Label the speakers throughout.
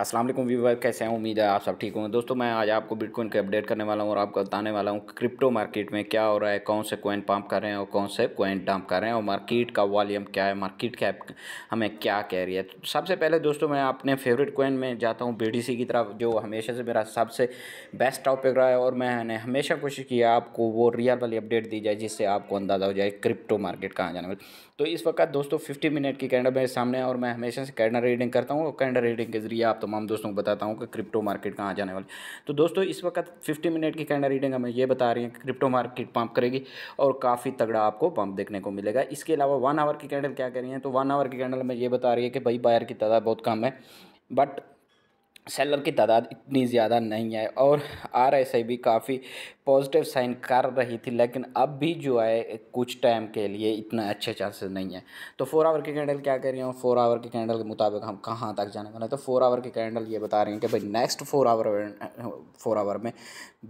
Speaker 1: अस्सलाम वालेकुम व्यूवर कैसे हैं उम्मीद है आप सब ठीक होंगे दोस्तों मैं आज आपको बिटकॉइन के अपडेट करने वाला हूं और आपको बताने वाला हूं क्रिप्टो मार्केट में क्या हो रहा है कौन से कोइन पंप कर रहे हैं और कौन से कोइन डंप कर रहे हैं और मार्केट का वॉल्यूम क्या है मार्केट कैप हमें क्या कह रही है सबसे पहले दोस्तों मैं अपने फेवरेट कोइन में जाता हूँ बी की तरफ जो हमेशा से मेरा सबसे बेस्ट टॉपिक रहा है और मैंने हमेशा कोशिश की आपको वो रियल वाली अपडेट दी जाए जिससे आपको अंदाज़ा हो जाए क्रिप्टो मार्केट कहाँ जाने वाली तो इस वक्त दोस्तों फिफ्टी मिनट की कैंडल मेरे सामने है और मैं हमेशा से कैंडल रीडिंग करता हूँ और कैंडल रीडिंग के जरिए आप तमाम दोस्तों को बताता हूँ कि क्रिप्टो मार्केट कहाँ जाने वाली तो दोस्तों इस वक्त फिफ्टी मिनट की कैंडल रीडिंग हमें ये बता रही है कि क्रिप्टो मार्केट पम्प करेगी और काफ़ी तगड़ा आपको पम्प देखने को मिलेगा इसके अलावा वन आवर की कैंडल क्या हैं तो वन आवर की कैंडल हमें ये बता रही है कि भाई बायर की तादाद बहुत कम है बट सेलर की तादाद इतनी ज़्यादा नहीं है और आर एस आई भी काफ़ी पॉजिटिव साइन कर रही थी लेकिन अब भी जो है कुछ टाइम के लिए इतना अच्छे चांसेस नहीं है तो फोर आवर के कैंडल क्या कर रही हूँ फोर आवर के कैंडल के मुताबिक हम कहाँ तक जाने वाले हैं तो फोर आवर के कैंडल ये बता रही हैं कि भाई next four hour four hour में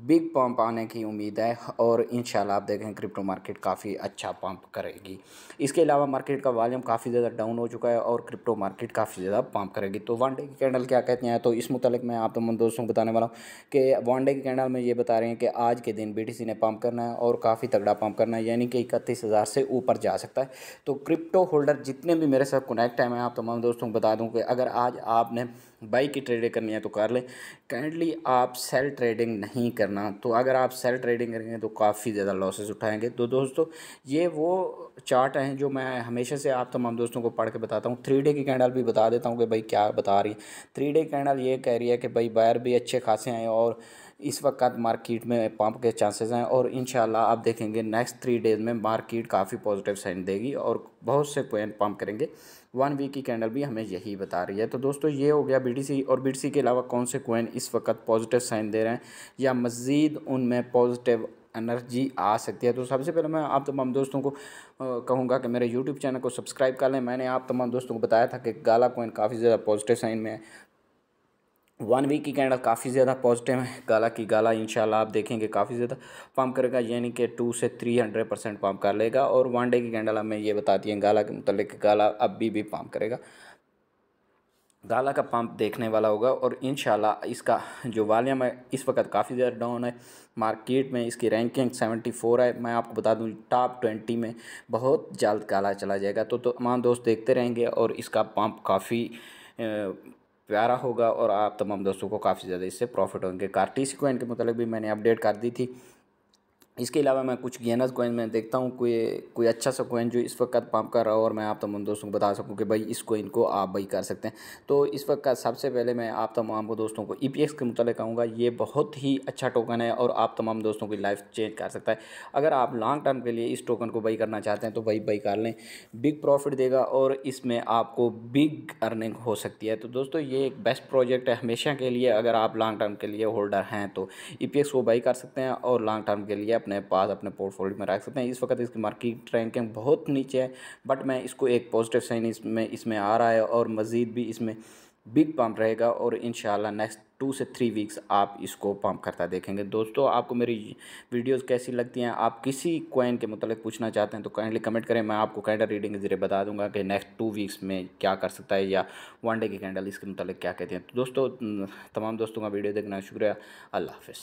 Speaker 1: बिग पम्प आने की उम्मीद है और इन आप देखें क्रिप्टो मार्केट काफ़ी अच्छा पम्प करेगी इसके अलावा मार्केट का वॉल्यूम काफ़ी ज़्यादा डाउन हो चुका है और क्रिप्टो मार्केट काफ़ी ज़्यादा पम्प करेगी तो वन डे की कैंडल क्या कहते हैं तो इस मुतलक मैं आप तमाम तो दोस्तों को बताने वाला हूँ कि वनडे के कैंडल में ये बता रहे हैं कि आज के दिन सी ने पम्प करना है और काफ़ी तगड़ा पम्प करना है यानी कि इकतीस हज़ार से ऊपर जा सकता है तो क्रिप्टो होल्डर जितने भी मेरे साथ कनेक्ट है मैं आप तमाम तो दोस्तों को बता दूँ कि अगर आज आपने बाई की ट्रेडिंग करनी है तो कर लें काइंडली आप सेल ट्रेडिंग नहीं करना तो अगर आप सेल ट्रेडिंग करेंगे तो काफ़ी ज़्यादा लॉसेस उठाएंगे तो दोस्तों ये वो चार्ट हैं जो मैं हमेशा से आप तमाम दोस्तों को पढ़ के बताता हूँ थ्री डे की कैंडल भी बता देता हूँ कि भाई क्या बता रही है थ्री डे कैंडल ये कह रही है कि भाई बायर भी अच्छे खासे हैं और इस वक्त मार्केट में पंप के चांसेस हैं और इन आप देखेंगे नेक्स्ट थ्री डेज में मार्केट काफ़ी पॉजिटिव साइन देगी और बहुत से पॉइंट पंप करेंगे वन वीक की कैंडल भी हमें यही बता रही है तो दोस्तों ये हो गया बीडीसी और बीडीसी के अलावा कौन से कोइन इस वक्त पॉजिटिव साइन दे रहे हैं या मज़ीद उनमें पॉजिटिव एनर्जी आ सकती है तो सबसे पहले मैं आप तमाम दोस्तों को कहूँगा कि मेरे यूट्यूब चैनल को सब्सक्राइब कर लें मैंने आप तमाम दोस्तों को बताया था कि गाला कोइन काफ़ी ज़्यादा पॉजिटिव साइन में है वन वीक की कैंडल काफ़ी ज़्यादा पॉजिटिव है काला की गाला इंशाल्लाह आप देखेंगे काफ़ी ज़्यादा पम्प करेगा यानी कि टू से थ्री हंड्रेड परसेंट पम्प कर लेगा और वन डे की कैंडल हमें ये बताती है गाला के मतलब गाला अब भी पम्प करेगा गाला का पम्प देखने वाला होगा और इन इसका जो वालीम है इस वक्त काफ़ी ज़्यादा डाउन है मार्केट में इसकी रैंकिंग 74 है मैं आपको बता दूं टॉप 20 में बहुत जल्द गाला चला जाएगा तो, तो तमाम तो दोस्त देखते रहेंगे और इसका पम्प काफ़ी प्यारा होगा और आप तमाम दोस्तों को काफ़ी ज़्यादा इससे प्रॉफिट होंगे कार्टी कॉइन के मतलब भी मैंने अपडेट कर दी थी इसके अलावा मैं कुछ गेनर्स कोइन में देखता हूँ कोई कोई अच्छा सा कोइन जो इस वक्त पंप कर रहा हो और मैं आप तमाम दोस्तों को बता सकूँ कि भाई इस कोइन को आप बाई कर सकते हैं तो इस वक्त का सबसे पहले मैं आप तमाम को दोस्तों को ई e के मुतल कहूँगा ये बहुत ही अच्छा टोकन है और आप तमाम दोस्तों की लाइफ चेंज कर सकता है अगर आप लॉन्ग टर्म के लिए इस टोकन को बाई करना चाहते हैं तो भाई बाई कर लें बिग प्रॉफिट देगा और इसमें आपको बिग अर्निंग हो सकती है तो दोस्तों ये एक बेस्ट प्रोजेक्ट है हमेशा के लिए अगर आप लॉन्ग टर्म के लिए होल्डर हैं तो ई e को बाई कर सकते हैं और लॉन्ग टर्म के लिए अपने पास अपने पोर्टफोलियो में रख सकते हैं इस वक्त इसकी मार्केट रैंकिंग बहुत नीचे है बट मैं इसको एक पॉजिटिव साइन इसमें इसमें आ रहा है और मज़ीद भी इसमें बिग पम्प रहेगा और इन नेक्स्ट टू से थ्री वीक्स आप इसको पम्प करता देखेंगे दोस्तों आपको मेरी वीडियोस कैसी लगती हैं आप किसी कोइन के मतलब पूछना चाहते हैं तो काइंडली कमेंट करें मैं आपको कैंडल रीडिंग के जरिए बता दूंगा कि नेक्स्ट टू वीक्स में क्या कर सकता है या वन डे की कैंडल इसके मतलब क्या कहते हैं तो दोस्तों तमाम दोस्तों का वीडियो देखना शुक्रिया अल्लाह हाफिज़